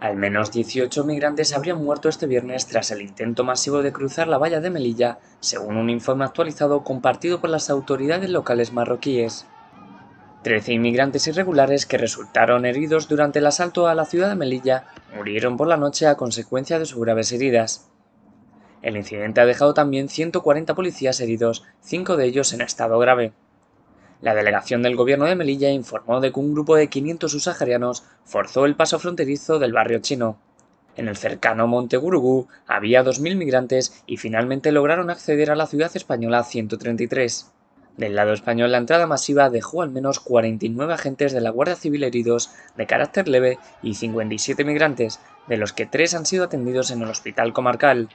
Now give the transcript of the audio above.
Al menos 18 migrantes habrían muerto este viernes tras el intento masivo de cruzar la valla de Melilla, según un informe actualizado compartido por las autoridades locales marroquíes. 13 inmigrantes irregulares que resultaron heridos durante el asalto a la ciudad de Melilla murieron por la noche a consecuencia de sus graves heridas. El incidente ha dejado también 140 policías heridos, 5 de ellos en estado grave. La delegación del gobierno de Melilla informó de que un grupo de 500 subsaharianos forzó el paso fronterizo del barrio chino. En el cercano Monte Gurugú había 2.000 migrantes y finalmente lograron acceder a la ciudad española 133. Del lado español, la entrada masiva dejó al menos 49 agentes de la Guardia Civil heridos de carácter leve y 57 migrantes, de los que tres han sido atendidos en el hospital comarcal.